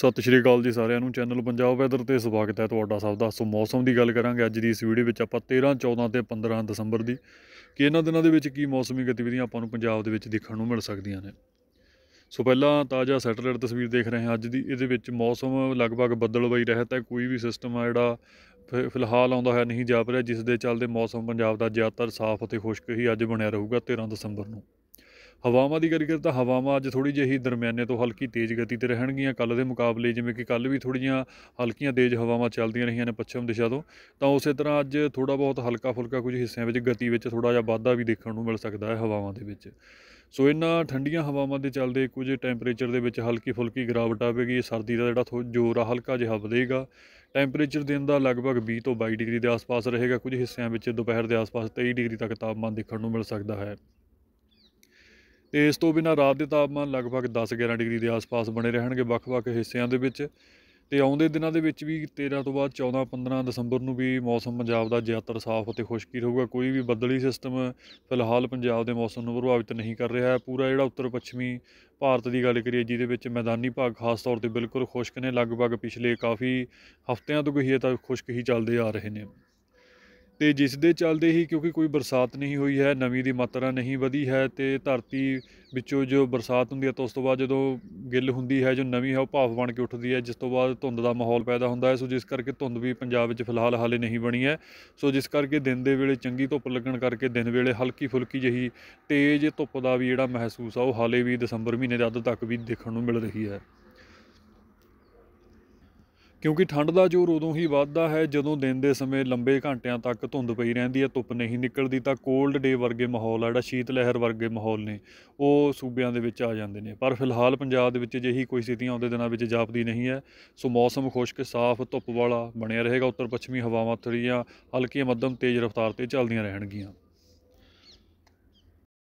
ਸਤਿ ਸ਼੍ਰੀ ਅਕਾਲ ਜੀ ਸਾਰਿਆਂ ਨੂੰ ਚੈਨਲ ਪੰਜਾਬ ਵੈਦਰ ਤੇ ਸਵਾਗਤ ਹੈ ਤੁਹਾਡਾ ਸਭ ਦਾ ਸੋ ਮੌਸਮ ਦੀ ਗੱਲ ਕਰਾਂਗੇ ਅੱਜ ਦੀ ਇਸ ਵੀਡੀਓ ਵਿੱਚ ਆਪਾਂ 13 14 ਤੇ 15 ਦਸੰਬਰ ਦੀ ਕਿ ਇਹਨਾਂ ਦਿਨਾਂ ਦੇ ਵਿੱਚ ਕੀ ਮੌਸਮੀ ਗਤੀਵਿਧੀਆਂ ਆਪਾਂ ਨੂੰ ਪੰਜਾਬ ਦੇ ਵਿੱਚ ਦੇਖਣ ਨੂੰ ਮਿਲ ਸਕਦੀਆਂ ਨੇ ਸੋ ਪਹਿਲਾਂ ਤਾਜ਼ਾ ਸੈਟੇਲਾਈਟ ਤਸਵੀਰ ਦੇਖ ਰਹੇ ਹਾਂ ਅੱਜ ਦੀ ਇਹਦੇ ਵਿੱਚ ਮੌਸਮ ਲਗਭਗ ਬੱਦਲਬਾਈ ਰਹਿਤ ਹੈ ਕੋਈ ਵੀ ਸਿਸਟਮ ਆ ਜਿਹੜਾ ਫਿਲਹਾਲ ਆਉਂਦਾ ਹੋਇਆ ਨਹੀਂ ਜਾਪ ਰਿਹਾ ਜਿਸ ਦੇ ਚੱਲਦੇ ਮੌਸਮ ਪੰਜਾਬ ਦਾ ਜ਼ਿਆਦਾਤਰ ਸਾਫ਼ ਅਤੇ ਖੁਸ਼ਕ ਹੀ ਅੱਜ ਬਣਿਆ ਰਹੂਗਾ 13 ਦਸੰਬਰ ਨੂੰ ਹਵਾਵਾਂ ਦੀ ਗੱਲ ਕਰੀਏ ਤਾਂ ਹਵਾਵਾਂ ਅੱਜ ਥੋੜੀ ਜਿਹੀ ਦਰਮਿਆਨੇ ਤੋਂ ਹਲਕੀ ਤੇਜ਼ ਗਤੀ ਤੇ ਰਹਿਣਗੀਆਂ ਕੱਲ ਦੇ ਮੁਕਾਬਲੇ ਜਿਵੇਂ ਕਿ ਕੱਲ ਵੀ ਥੋੜੀਆਂ ਹਲਕੀਆਂ ਤੇਜ਼ ਹਵਾਵਾਂ ਚੱਲਦੀਆਂ ਰਹੀਆਂ ਨੇ ਪੱਛਮ ਦਿਸ਼ਾ ਤੋਂ ਤਾਂ ਉਸੇ ਤਰ੍ਹਾਂ ਅੱਜ ਥੋੜਾ ਬਹੁਤ ਹਲਕਾ ਫੁਲਕਾ ਕੁਝ ਹਿੱਸਿਆਂ ਵਿੱਚ ਗਤੀ ਵਿੱਚ ਥੋੜਾ ਜਿਹਾ ਵਾਧਾ ਵੀ ਦੇਖਣ ਨੂੰ ਮਿਲ ਸਕਦਾ ਹੈ ਹਵਾਵਾਂ ਦੇ ਵਿੱਚ ਸੋ ਇਹਨਾਂ ਠੰਡੀਆਂ ਹਵਾਵਾਂ ਦੇ ਚੱਲਦੇ ਕੁਝ ਟੈਂਪਰੇਚਰ ਦੇ ਵਿੱਚ ਹਲਕੀ ਫੁਲਕੀ ਗਿਰਾਵਟ ਆਵੇਗੀ ਸਰਦੀ ਦਾ ਜਿਹੜਾ ਜੋਰ ਆ ਹਲਕਾ ਜਿਹਾ ਵਧੇਗਾ ਟੈਂਪਰੇਚਰ ਦਿਨ ਦਾ ਲਗਭਗ 20 ਤੋਂ 22 ਡਿਗਰੀ ਦੇ ਆਸ-ਪਾਸ ਰਹੇਗਾ ਕੁਝ ਹਿੱਸਿਆਂ ਵਿੱਚ ਦੁਪਹਿਰ ਦੇ ਆਸ-ਪਾਸ 23 ਡਿਗਰੀ ਤੱਕ ਤਾਪਮਾਨ ਦੇਖਣ ਨੂੰ ਮਿਲ ਸਕਦਾ ਹੈ ਤੇ ਇਸ ਤੋਂ ਬਿਨਾ ਰਾਤ ਦੇ ਤਾਪਮਾਨ ਲਗਭਗ 10-11 ਡਿਗਰੀ ਦੇ ਆਸ-ਪਾਸ ਬਣੇ ਰਹਿਣਗੇ ਵੱਖ-ਵੱਖ ਹਿੱਸਿਆਂ ਦੇ ਵਿੱਚ ਤੇ ਆਉਂਦੇ ਦਿਨਾਂ ਦੇ ਵਿੱਚ ਵੀ 13 ਤੋਂ ਬਾਅਦ 14-15 ਦਸੰਬਰ ਨੂੰ ਵੀ ਮੌਸਮ ਪੰਜਾਬ ਦਾ ਜ਼ਿਆਦਾਤਰ ਸਾਫ਼ ਅਤੇ ਖੁਸ਼ਕੀ ਰਹੂਗਾ ਕੋਈ ਵੀ ਬੱਦਲੀ ਸਿਸਟਮ ਫਿਲਹਾਲ ਪੰਜਾਬ ਦੇ ਮੌਸਮ ਨੂੰ ਪ੍ਰਭਾਵਿਤ ਨਹੀਂ ਕਰ ਰਿਹਾ ਪੂਰਾ ਜਿਹੜਾ ਉੱਤਰ ਪੱਛਮੀ ਭਾਰਤ ਦੀ ਗੱਲ ਕਰੀਏ ਜਿਹਦੇ ਵਿੱਚ ਮੈਦਾਨੀ ਭਾਗ ਖਾਸ ਤੌਰ ਤੇ ਬਿਲਕੁਲ ਖੁਸ਼ਕ ਨੇ ਲਗਭਗ ਪਿਛਲੇ ਕਾਫੀ ਹਫ਼ਤਿਆਂ ਤੋਂ ਹੀ ਇਹ ਤਾਂ ਖੁਸ਼ਕ ਹੀ ਚੱਲਦੇ ਆ ਰਹੇ ਨੇ ਤੇ ਜਿਸ ਦੇ ਚੱਲਦੇ ਹੀ ਕਿਉਂਕਿ ਕੋਈ ਬਰਸਾਤ ਨਹੀਂ ਹੋਈ ਹੈ ਨਮੀ ਦੀ ਮਾਤਰਾ ਨਹੀਂ ਵਧੀ ਹੈ ਤੇ ਧਰਤੀ ਵਿੱਚੋਂ ਜੋ ਬਰਸਾਤ ਹੁੰਦੀ ਹੈ ਤਾਂ ਉਸ ਤੋਂ ਬਾਅਦ ਜਦੋਂ ਗਿੱਲ ਹੁੰਦੀ ਹੈ ਜੋ ਨਮੀ ਹੈ ਉਹ ਭਾਫ ਬਣ ਕੇ ਉੱਠਦੀ ਹੈ ਜਿਸ ਤੋਂ ਬਾਅਦ ਧੁੰਦ ਦਾ ਮਾਹੌਲ ਪੈਦਾ ਹੁੰਦਾ ਹੈ ਸੋ ਜਿਸ ਕਰਕੇ ਧੁੰਦ ਵੀ ਪੰਜਾਬ ਵਿੱਚ ਫਿਲਹਾਲ ਹਾਲੇ ਨਹੀਂ ਬਣੀ ਹੈ ਸੋ ਜਿਸ ਕਰਕੇ ਦਿਨ ਦੇ ਵੇਲੇ ਚੰਗੀ ਧੁੱਪ ਲੱਗਣ ਕਰਕੇ ਦਿਨ ਵੇਲੇ ਹਲਕੀ ਫੁਲਕੀ ਜਹੀ ਤੇਜ਼ ਧੁੱਪ ਦਾ ਵੀ ਜਿਹੜਾ ਮਹਿਸੂਸ ਆ ਉਹ ਹਾਲੇ ਵੀ ਦਸੰਬਰ ਮਹੀਨੇ ਦੇ ਅੱਧ ਤੱਕ ਵੀ ਦੇਖਣ ਨੂੰ ਮਿਲ ਰਹੀ ਹੈ ਕਿਉਂਕਿ ਠੰਡ ਦਾ ਜ਼ੋਰ ਉਦੋਂ ਹੀ ਵੱਧਦਾ ਹੈ ਜਦੋਂ ਦਿਨ ਦੇ ਸਮੇਂ ਲੰਬੇ ਘੰਟਿਆਂ ਤੱਕ ਧੁੰਦ ਪਈ ਰਹਿੰਦੀ ਹੈ ਧੁੱਪ ਨਹੀਂ ਨਿਕਲਦੀ ਤਾਂ ਕੋਲਡ ਡੇ ਵਰਗੇ ਮਾਹੌਲ ਆ ਜਿਹੜਾ ਸ਼ੀਤ ਲਹਿਰ ਵਰਗੇ ਮਾਹੌਲ ਨੇ ਉਹ ਸੂਬਿਆਂ ਦੇ ਵਿੱਚ ਆ ਜਾਂਦੇ ਨੇ ਪਰ ਫਿਲਹਾਲ ਪੰਜਾਬ ਦੇ ਵਿੱਚ ਅਜਿਹੀ ਕੋਈ ਸਥਿਤੀਆਂ ਆਉਂਦੇ ਦਿਨਾਂ ਵਿੱਚ ਜਾਪਦੀ ਨਹੀਂ ਹੈ ਸੋ ਮੌਸਮ ਖੁਸ਼ਕ ਸਾਫ਼ ਧੁੱਪ ਵਾਲਾ ਬਣਿਆ ਰਹੇਗਾ ਉੱਤਰ ਪੱਛਮੀ ਹਵਾਵਾਂ ਥੜੀਆਂ ਹਲਕੀਆਂ ਮੱਧਮ ਤੇਜ਼ ਰਫ਼ਤਾਰ ਤੇ ਚੱਲਦੀਆਂ ਰਹਿਣਗੀਆਂ